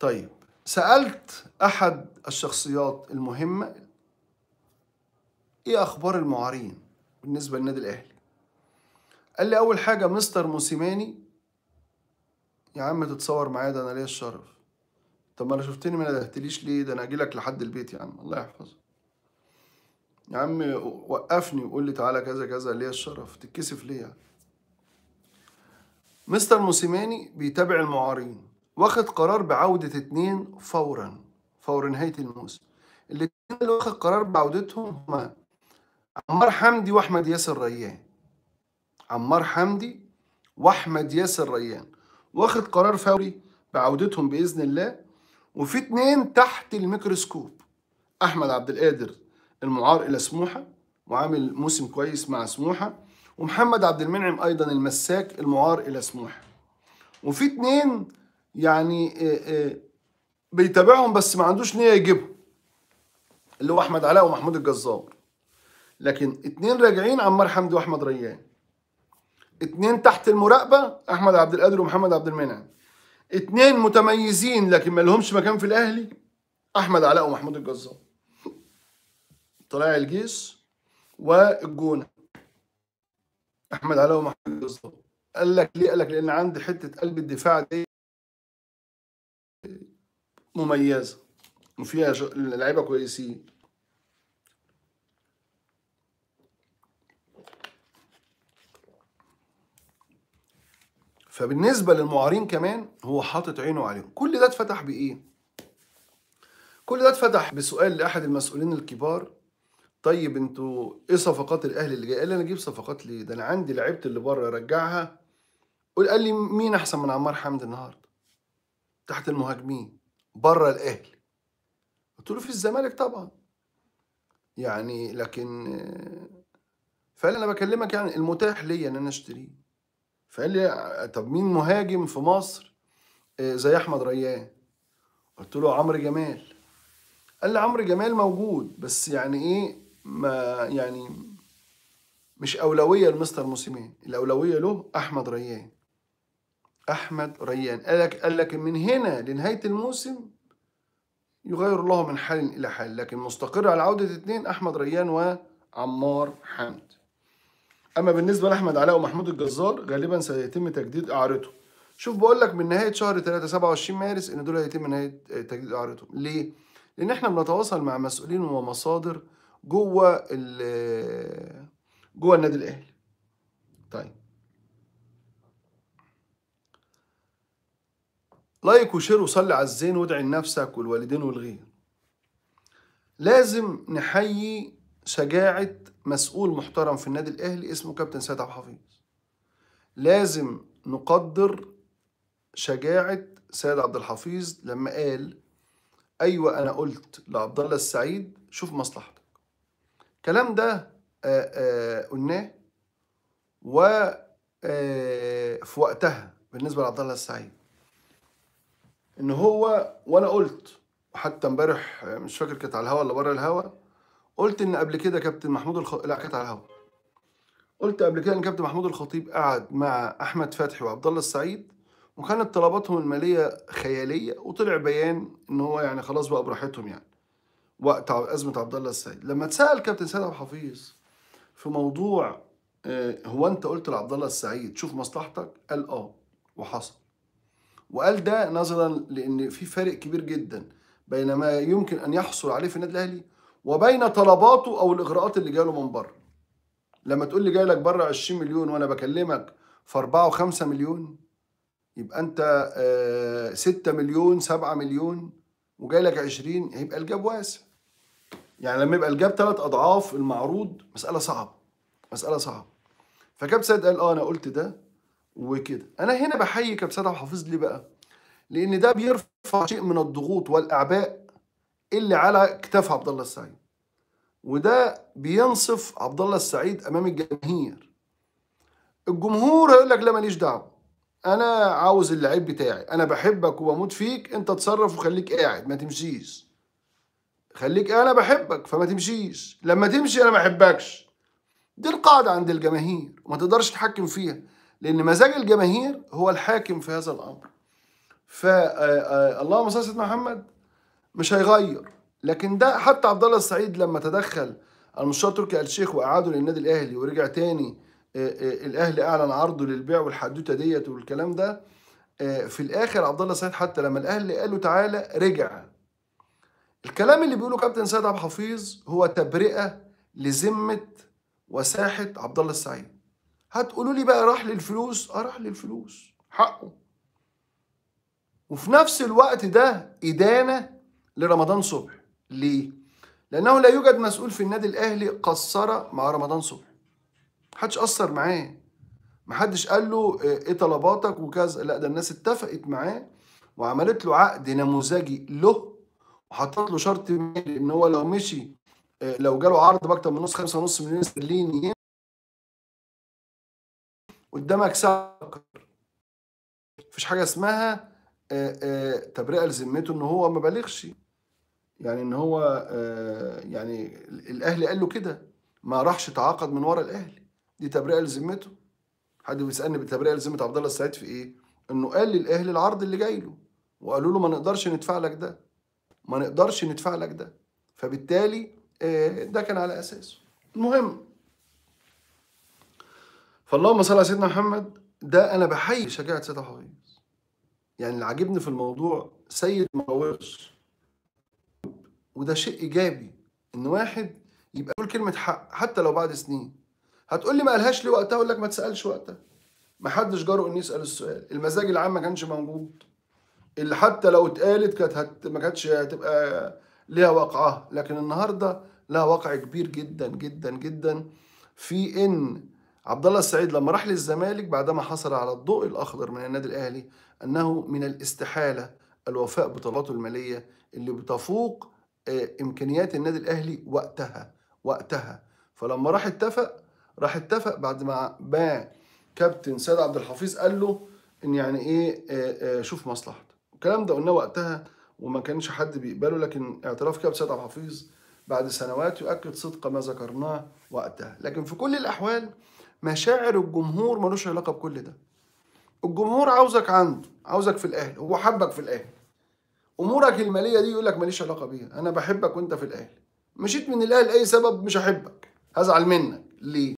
طيب سألت أحد الشخصيات المهمة إيه أخبار المعارين بالنسبة للنادي الأهلي قال لي أول حاجة مستر موسيماني يا عم تتصور معايا ده أنا ليا الشرف طب ما أنا شفتني ما ندهتليش ليه ده أنا أجيلك لحد البيت يا عم الله يحفظك يا عم وقفني وقول لي تعالى كذا كذا ليا الشرف تتكسف ليه يعني؟ مستر موسيماني بيتابع المعارين واخد قرار بعودة اتنين فورا فور نهاية الموسم الاتنين اللي واخد قرار بعودتهم هما عمار حمدي وأحمد ياسر ريان عمار حمدي وأحمد ياسر ريان واخد قرار فوري بعودتهم بإذن الله وفي اتنين تحت الميكروسكوب أحمد عبد القادر المعار إلى سموحة وعامل موسم كويس مع سموحة ومحمد عبد المنعم أيضا المساك المعار إلى سموحة وفي اتنين يعني آه، آه، بيتابعهم بس ما عندوش نيه يجيبهم اللي هو احمد علاء ومحمود الجزار لكن اتنين راجعين عمار حمدي واحمد ريان اتنين تحت المراقبه احمد عبد القادر ومحمد عبد المنعم اتنين متميزين لكن ما لهمش مكان في الاهلي احمد علاء ومحمود الجزار طلائع الجيش والجونه احمد علاء ومحمود الجزار قال لك ليه قال لك لان عندي حته قلب الدفاع دي مميزه وفيها لعيبه كويسين فبالنسبه للمعارين كمان هو حاطط عينه عليهم كل ده اتفتح بايه كل ده اتفتح بسؤال لاحد المسؤولين الكبار طيب انتوا ايه صفقات الاهلي اللي جايه قال لي انا اجيب صفقات ليه ده انا عندي لعيبه اللي بره ارجعها قال لي مين احسن من عمار حمد النهارده تحت المهاجمين بره الاهلي قلت له في الزمالك طبعا يعني لكن فقال انا بكلمك يعني المتاح ليا ان انا اشتريه فقال لي طب مين مهاجم في مصر آه، زي احمد ريان قلت له عمرو جمال قال لي عمرو جمال موجود بس يعني ايه ما يعني مش اولويه لمستر موسيمين الاولويه له احمد ريان أحمد ريان قال لك قال لك من هنا لنهاية الموسم يغير الله من حال إلى حال لكن مستقر على عودة اثنين أحمد ريان وعمار حمد أما بالنسبة لأحمد علاء ومحمود الجزار غالبا سيتم تجديد إعارته شوف بقول لك من نهاية شهر 3 27 مارس إن دول هيتم نهاية آه، تجديد إعارتهم ليه؟ لأن إحنا بنتواصل مع مسؤولين ومصادر جوه جوه النادي الأهلي طيب لايك وشير وصلي على الزين وادعي لنفسك والوالدين والغير لازم نحيي شجاعة مسؤول محترم في النادي الأهلي اسمه كابتن سيد عبد الحفيظ لازم نقدر شجاعة سيد عبد الحفيظ لما قال أيوة أنا قلت لعبد الله السعيد شوف مصلحتك الكلام ده آه، آه، قلناه و آه، في وقتها بالنسبة لعبد الله السعيد ان هو وانا قلت حتى امبارح مش فاكر كانت على الهوا ولا بره الهوا قلت ان قبل كده كابتن محمود الخ... لا كانت على الهوا قلت قبل كده ان كابتن محمود الخطيب قعد مع احمد فتحي وعبد الله السعيد وكانت طلباتهم الماليه خياليه وطلع بيان ان هو يعني خلاص بقى براحتهم يعني وقت ازمه عبد الله السعيد لما اتسال كابتن سيد عبد الحفيظ في موضوع آه، هو انت قلت لعبد الله السعيد شوف مصلحتك قال اه وحصل وقال ده نظرا لان في فارق كبير جدا بين ما يمكن ان يحصل عليه في النادي الاهلي وبين طلباته او الاغراءات اللي جاله من بره لما تقول لي جاي لك بره 20 مليون وانا بكلمك في 4 و5 مليون يبقى انت 6 آه، مليون 7 مليون وجاي لك 20 هيبقى الجاب واسع يعني لما يبقى الجاب ثلاث اضعاف المعروض مساله صعبه مساله صعبه فكاب سيد قال اه انا قلت ده وكده انا هنا بحيي كابتن سيد عبد الحفيظ ليه بقى لان ده بيرفع شيء من الضغوط والاعباء اللي على كتاف عبد الله السعيد وده بينصف عبد الله السعيد امام الجماهير الجمهور هيقول لك لا ماليش دعوه انا عاوز اللعيب بتاعي انا بحبك وبموت فيك انت اتصرف وخليك قاعد ما تمشيش خليك انا بحبك فما تمشيش لما تمشي انا ما احبكش دي القاعده عند الجماهير وما تقدرش تتحكم فيها لأن مزاج الجماهير هو الحاكم في هذا الأمر فاللهم آه، آه، صل على سيدنا محمد مش هيغير لكن ده حتى عبد الله السعيد لما تدخل المستشار تركي آل وأعاده للنادي الأهلي ورجع تاني آه، الأهلي أعلن عرضه للبيع والحدوتة ديت والكلام ده في الآخر عبد الله السعيد حتى لما الأهلي قال له تعالى رجع الكلام اللي بيقوله كابتن سيد عبد الحفيظ هو تبرئة لذمة وساحة عبد الله السعيد هتقولوا لي بقى راح للفلوس اه راح للفلوس حقه وفي نفس الوقت ده إدانة لرمضان صبحي ليه؟ لأنه لا يوجد مسؤول في النادي الأهلي قصر مع رمضان صبحي محدش قصر معاه محدش قال له آه، ايه طلباتك وكذا لا ده الناس اتفقت معاه وعملت له عقد نموذجي له وحطت له شرط مالي ان هو لو مشي آه، لو جاله عرض باكتر من نص خمسة ونص مليون استرليني قدامك سكر مفيش حاجه اسمها آه، آه، تبرئه لذمته ان هو ما بالغش يعني ان هو آه، يعني الاهلي قال له كده ما راحش تعاقد من ورا الاهلي دي تبرئه لذمته حد بيسالني بالتبرئه لذمه عبد الله السعيد في ايه انه قال للاهلي العرض اللي جاي له وقالوا له ما نقدرش ندفع لك ده ما نقدرش ندفع لك ده فبالتالي ده كان على اساسه المهم فاللهم صل على سيدنا محمد ده انا بحيي شجاعه سيدنا حفيظ يعني اللي عاجبني في الموضوع سيد ما وده شيء ايجابي ان واحد يبقى يقول كلمه حق حتى لو بعد سنين هتقول لي ما قالهاش لي وقتها اقول لك ما تسالش وقتها ما حدش جرؤ انه يسال السؤال المزاج العام ما كانش موجود اللي حتى لو اتقالت كانت هت... ما كانتش هتبقى ليها وقعها لكن النهارده لها واقع كبير جدا جدا جدا في ان عبد الله السعيد لما راح للزمالك بعدما حصل على الضوء الاخضر من النادي الاهلي انه من الاستحاله الوفاء بطلباته الماليه اللي بتفوق آه، امكانيات النادي الاهلي وقتها وقتها فلما راح اتفق راح اتفق بعد ما باع كابتن سيد عبد الحفيظ قال له ان يعني ايه آه، آه، شوف مصلحتك الكلام ده قلناه وقتها وما كانش حد بيقبله لكن اعتراف كابتن سيد عبد الحفيظ بعد سنوات يؤكد صدق ما ذكرناه وقتها لكن في كل الاحوال مشاعر الجمهور ملوش علاقه بكل ده الجمهور عاوزك عنده عاوزك في الاهلي هو حبك في الاهلي امورك الماليه دي يقولك ماليش علاقه بيها انا بحبك وانت في الاهلي مشيت من الاهلي لاي سبب مش احبك هزعل منك ليه